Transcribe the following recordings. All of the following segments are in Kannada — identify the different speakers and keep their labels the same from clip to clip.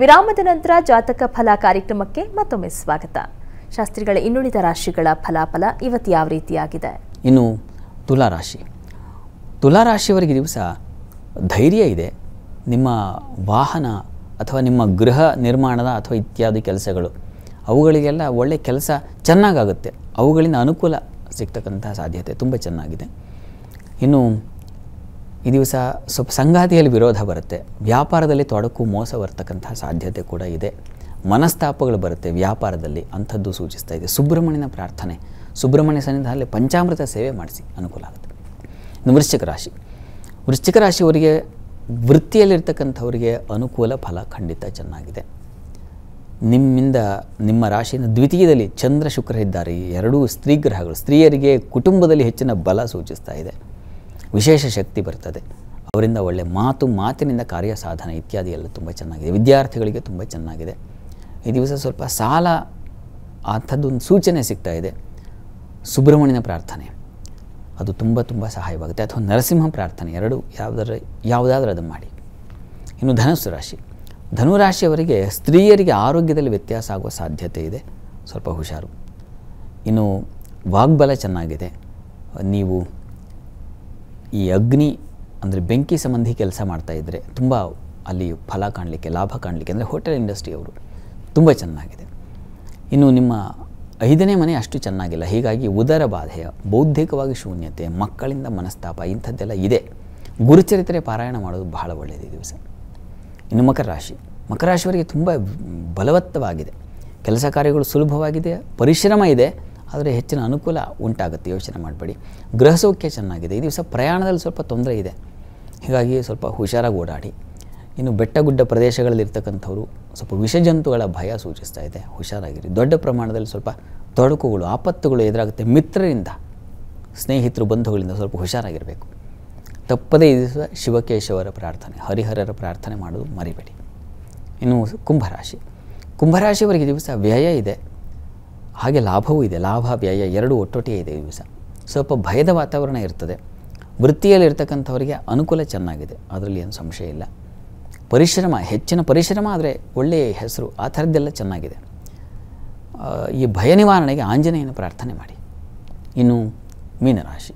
Speaker 1: ವಿರಾಮದ ನಂತರ ಜಾತಕ ಫಲ ಕಾರ್ಯಕ್ರಮಕ್ಕೆ ಮತ್ತೊಮ್ಮೆ ಸ್ವಾಗತ ಶಾಸ್ತ್ರಿಗಳ ಇನ್ನುಳಿದ ರಾಶಿಗಳ ಫಲಾಫಲ ಇವತ್ತು ಯಾವ ರೀತಿಯಾಗಿದೆ
Speaker 2: ಇನ್ನು ತುಲಾರಾಶಿ ತುಲಾರಾಶಿಯವರಿಗೆ ದಿವಸ ಧೈರ್ಯ ಇದೆ ನಿಮ್ಮ ವಾಹನ ಅಥವಾ ನಿಮ್ಮ ಗೃಹ ನಿರ್ಮಾಣದ ಅಥವಾ ಇತ್ಯಾದಿ ಕೆಲಸಗಳು ಅವುಗಳಿಗೆಲ್ಲ ಒಳ್ಳೆಯ ಕೆಲಸ ಚೆನ್ನಾಗಾಗುತ್ತೆ ಅವುಗಳಿಂದ ಅನುಕೂಲ ಸಿಗ್ತಕ್ಕಂತಹ ಸಾಧ್ಯತೆ ತುಂಬ ಚೆನ್ನಾಗಿದೆ ಇನ್ನು ಈ ದಿವಸ ಸ್ವಲ್ಪ ಸಂಗಾತಿಯಲ್ಲಿ ವಿರೋಧ ಬರುತ್ತೆ ವ್ಯಾಪಾರದಲ್ಲಿ ತೊಡಕು ಮೋಸ ಬರ್ತಕ್ಕಂತಹ ಸಾಧ್ಯತೆ ಕೂಡ ಇದೆ ಮನಸ್ತಾಪಗಳು ಬರುತ್ತೆ ವ್ಯಾಪಾರದಲ್ಲಿ ಅಂಥದ್ದು ಸೂಚಿಸ್ತಾ ಇದೆ ಸುಬ್ರಹ್ಮಣ್ಯನ ಪ್ರಾರ್ಥನೆ ಸುಬ್ರಹ್ಮಣ್ಯ ಸನ್ನಿಧಾನದಲ್ಲಿ ಪಂಚಾಮೃತ ಸೇವೆ ಮಾಡಿಸಿ ಅನುಕೂಲ ಆಗುತ್ತೆ ಇನ್ನು ವೃಶ್ಚಿಕ ರಾಶಿ ವೃಶ್ಚಿಕ ರಾಶಿಯವರಿಗೆ ವೃತ್ತಿಯಲ್ಲಿರ್ತಕ್ಕಂಥವರಿಗೆ ಅನುಕೂಲ ಫಲ ಖಂಡಿತ ಚೆನ್ನಾಗಿದೆ ನಿಮ್ಮಿಂದ ನಿಮ್ಮ ರಾಶಿನ ದ್ವಿತೀಯದಲ್ಲಿ ಚಂದ್ರ ಶುಕ್ರ ಇದ್ದಾರೆ ಎರಡೂ ಸ್ತ್ರೀ ಗ್ರಹಗಳು ಸ್ತ್ರೀಯರಿಗೆ ಕುಟುಂಬದಲ್ಲಿ ಹೆಚ್ಚಿನ ಬಲ ಸೂಚಿಸ್ತಾ ಇದೆ ವಿಶೇಷ ಶಕ್ತಿ ಬರ್ತದೆ ಅವರಿಂದ ಒಳ್ಳೆ ಮಾತು ಮಾತಿನಿಂದ ಕಾರ್ಯ ಸಾಧನೆ ಇತ್ಯಾದಿ ಎಲ್ಲ ತುಂಬ ಚೆನ್ನಾಗಿದೆ ವಿದ್ಯಾರ್ಥಿಗಳಿಗೆ ತುಂಬ ಚೆನ್ನಾಗಿದೆ ಈ ದಿವಸ ಸ್ವಲ್ಪ ಸಾಲ ಅಂಥದ್ದೊಂದು ಸೂಚನೆ ಸಿಗ್ತಾ ಇದೆ ಸುಬ್ರಹ್ಮಣ್ಯನ ಪ್ರಾರ್ಥನೆ ಅದು ತುಂಬ ತುಂಬ ಸಹಾಯವಾಗುತ್ತೆ ಅಥವಾ ನರಸಿಂಹ ಪ್ರಾರ್ಥನೆ ಎರಡು ಯಾವುದಾದ್ರೂ ಯಾವುದಾದ್ರೂ ಅದನ್ನು ಮಾಡಿ ಇನ್ನು ಧನುಸು ರಾಶಿ ಧನುರಾಶಿಯವರಿಗೆ ಸ್ತ್ರೀಯರಿಗೆ ಆರೋಗ್ಯದಲ್ಲಿ ವ್ಯತ್ಯಾಸ ಆಗುವ ಸಾಧ್ಯತೆ ಇದೆ ಸ್ವಲ್ಪ ಹುಷಾರು ಇನ್ನು ವಾಗ್ಬಲ ಚೆನ್ನಾಗಿದೆ ನೀವು ಈ ಅಗ್ನಿ ಅಂದರೆ ಬೆಂಕಿ ಸಂಬಂಧಿ ಕೆಲಸ ಮಾಡ್ತಾ ಇದ್ದರೆ ತುಂಬ ಅಲ್ಲಿ ಫಲ ಕಾಣಲಿಕ್ಕೆ ಲಾಭ ಕಾಣಲಿಕ್ಕೆ ಅಂದರೆ ಹೋಟೆಲ್ ಇಂಡಸ್ಟ್ರಿ ಅವರು ತುಂಬ ಚೆನ್ನಾಗಿದೆ ಇನ್ನು ನಿಮ್ಮ ಐದನೇ ಮನೆ ಅಷ್ಟು ಚೆನ್ನಾಗಿಲ್ಲ ಹೀಗಾಗಿ ಉದರ ಬಾಧೆಯ ಬೌದ್ಧಿಕವಾಗಿ ಶೂನ್ಯತೆ ಮಕ್ಕಳಿಂದ ಮನಸ್ತಾಪ ಇಂಥದ್ದೆಲ್ಲ ಇದೆ ಗುರುಚರಿತ್ರೆ ಪಾರಾಯಣ ಮಾಡೋದು ಬಹಳ ಒಳ್ಳೆಯದು ಈ ದಿವಸ ಇನ್ನು ಮಕರ ರಾಶಿ ಮಕರ ರಾಶಿಯವರಿಗೆ ತುಂಬ ಬಲವತ್ತವಾಗಿದೆ ಕೆಲಸ ಕಾರ್ಯಗಳು ಸುಲಭವಾಗಿದೆ ಪರಿಶ್ರಮ ಇದೆ ಆದರೆ ಹೆಚ್ಚಿನ ಅನುಕೂಲ ಉಂಟಾಗುತ್ತೆ ಯೋಚನೆ ಮಾಡಬೇಡಿ ಗೃಹ ಸೌಖ್ಯ ಚೆನ್ನಾಗಿದೆ ಈ ದಿವಸ ಪ್ರಯಾಣದಲ್ಲಿ ಸ್ವಲ್ಪ ತೊಂದರೆ ಇದೆ ಹೀಗಾಗಿ ಸ್ವಲ್ಪ ಹುಷಾರಾಗಿ ಓಡಾಡಿ ಇನ್ನು ಬೆಟ್ಟ ಗುಡ್ಡ ಪ್ರದೇಶಗಳಲ್ಲಿರ್ತಕ್ಕಂಥವ್ರು ಸ್ವಲ್ಪ ವಿಷಜಂತುಗಳ ಭಯ ಸೂಚಿಸ್ತಾ ಇದೆ ಹುಷಾರಾಗಿರಿ ದೊಡ್ಡ ಪ್ರಮಾಣದಲ್ಲಿ ಸ್ವಲ್ಪ ತೊಡಕುಗಳು ಆಪತ್ತುಗಳು ಎದುರಾಗುತ್ತೆ ಮಿತ್ರರಿಂದ ಸ್ನೇಹಿತರು ಬಂಧುಗಳಿಂದ ಸ್ವಲ್ಪ ಹುಷಾರಾಗಿರಬೇಕು ತಪ್ಪದೇ ಈ ದಿವಸ ಶಿವಕೇಶವರ ಪ್ರಾರ್ಥನೆ ಹರಿಹರರ ಪ್ರಾರ್ಥನೆ ಮಾಡೋದು ಮರಿಬೇಡಿ ಇನ್ನು ಕುಂಭರಾಶಿ ಕುಂಭರಾಶಿಯವರಿಗೆ ದಿವಸ ವ್ಯಯ ಇದೆ ಹಾಗೆ ಲಾಭವೂ ಇದೆ ಲಾಭ ವ್ಯಯ ಎರಡು ಒಟ್ಟೊಟ್ಟಿಗೆ ಇದೆ ದಿವಸ ಸ್ವಲ್ಪ ಭಯದ ವಾತಾವರಣ ಇರ್ತದೆ ವೃತ್ತಿಯಲ್ಲಿರ್ತಕ್ಕಂಥವರಿಗೆ ಅನುಕೂಲ ಚೆನ್ನಾಗಿದೆ ಅದರಲ್ಲಿ ಏನು ಸಂಶಯ ಇಲ್ಲ ಪರಿಶ್ರಮ ಹೆಚ್ಚಿನ ಪರಿಶ್ರಮ ಆದರೆ ಒಳ್ಳೆಯ ಹೆಸರು ಆ ಥರದ್ದೆಲ್ಲ ಚೆನ್ನಾಗಿದೆ ಈ ಭಯ ನಿವಾರಣೆಗೆ ಆಂಜನೇಯನ ಪ್ರಾರ್ಥನೆ ಮಾಡಿ ಇನ್ನು ಮೀನರಾಶಿ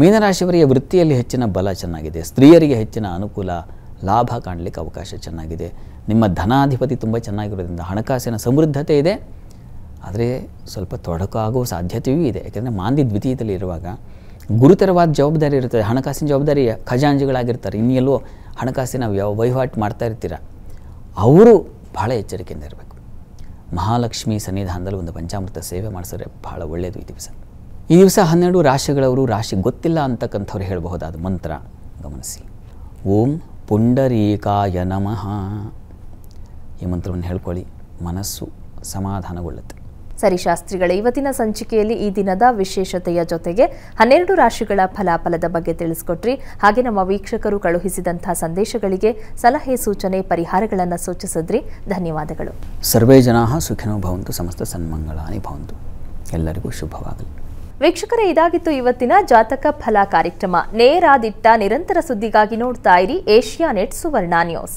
Speaker 2: ಮೀನರಾಶಿಯವರಿಗೆ ವೃತ್ತಿಯಲ್ಲಿ ಹೆಚ್ಚಿನ ಬಲ ಚೆನ್ನಾಗಿದೆ ಸ್ತ್ರೀಯರಿಗೆ ಹೆಚ್ಚಿನ ಅನುಕೂಲ ಲಾಭ ಕಾಣಲಿಕ್ಕೆ ಅವಕಾಶ ಚೆನ್ನಾಗಿದೆ ನಿಮ್ಮ ಧನಾಧಿಪತಿ ತುಂಬ ಚೆನ್ನಾಗಿರೋದ್ರಿಂದ ಹಣಕಾಸಿನ ಸಮೃದ್ಧತೆ ಇದೆ ಆದರೆ ಸ್ವಲ್ಪ ತೊಡಕಾಗೋ ಸಾಧ್ಯತೆಯೂ ಇದೆ ಯಾಕೆಂದರೆ ಮಾಂದಿ ದ್ವಿತೀಯದಲ್ಲಿ ಇರುವಾಗ ಗುರುತರವಾದ ಜವಾಬ್ದಾರಿ ಇರ್ತದೆ ಹಣಕಾಸಿನ ಜವಾಬ್ದಾರಿ ಖಜಾಂಜಿಗಳಾಗಿರ್ತಾರೆ ಇನ್ನೆಲ್ಲೋ ಹಣಕಾಸಿನ ಯಾವ ವಹಿವಾಟು ಮಾಡ್ತಾ ಇರ್ತೀರ ಅವರು ಭಾಳ ಎಚ್ಚರಿಕೆಯಿಂದ ಇರಬೇಕು ಮಹಾಲಕ್ಷ್ಮಿ ಸನ್ನಿಧಾನದಲ್ಲಿ ಒಂದು ಪಂಚಾಮೃತ ಸೇವೆ ಮಾಡಿಸಿದ್ರೆ ಭಾಳ ಒಳ್ಳೆಯದು ಈ ದಿವಸ ಈ ದಿವಸ ಹನ್ನೆರಡು ರಾಶಿಗಳವರು ರಾಶಿ ಗೊತ್ತಿಲ್ಲ ಅಂತಕ್ಕಂಥವ್ರು ಹೇಳಬಹುದಾದ ಮಂತ್ರ ಗಮನಿಸಿ ಓಂ ಪುಂಡರೀಕಾಯ ನಮಃ ಈ ಮಂತ್ರವನ್ನು ಹೇಳ್ಕೊಳ್ಳಿ ಮನಸ್ಸು ಸಮಾಧಾನಗೊಳ್ಳುತ್ತೆ
Speaker 1: ಸರಿ ಶಾಸ್ತ್ರಿಗಳೇ ಇವತ್ತಿನ ಸಂಚಿಕೆಯಲ್ಲಿ ಈ ದಿನದ ವಿಶೇಷತೆಯ ಜೊತೆಗೆ ಹನ್ನೆರಡು ರಾಶಿಗಳ ಫಲಾಫಲದ ಬಗ್ಗೆ ತಿಳಿಸಿಕೊಟ್ರಿ ಹಾಗೆ ನಮ್ಮ ವೀಕ್ಷಕರು ಕಳುಹಿಸಿದಂತಹ ಸಂದೇಶಗಳಿಗೆ ಸಲಹೆ ಸೂಚನೆ ಪರಿಹಾರಗಳನ್ನು ಸೂಚಿಸಿದ್ರಿ ಧನ್ಯವಾದಗಳು
Speaker 2: ಸರ್ವೇ ಜನಾ ಸುಖಿನೋ ಸಮಸ್ತ ಸನ್ಮಂಗಳ ಅನಿಭವಂತು ಎಲ್ಲರಿಗೂ ಶುಭವಾಗಲಿ
Speaker 1: ವೀಕ್ಷಕರೇ ಇದಾಗಿತ್ತು ಇವತ್ತಿನ ಜಾತಕ ಫಲ ಕಾರ್ಯಕ್ರಮ ನೇರಾದಿಟ್ಟ ನಿರಂತರ ಸುದ್ದಿಗಾಗಿ ನೋಡ್ತಾ ಇರಿ ಏಷ್ಯಾ ನೆಟ್ ಸುವರ್ಣ ನ್ಯೂಸ್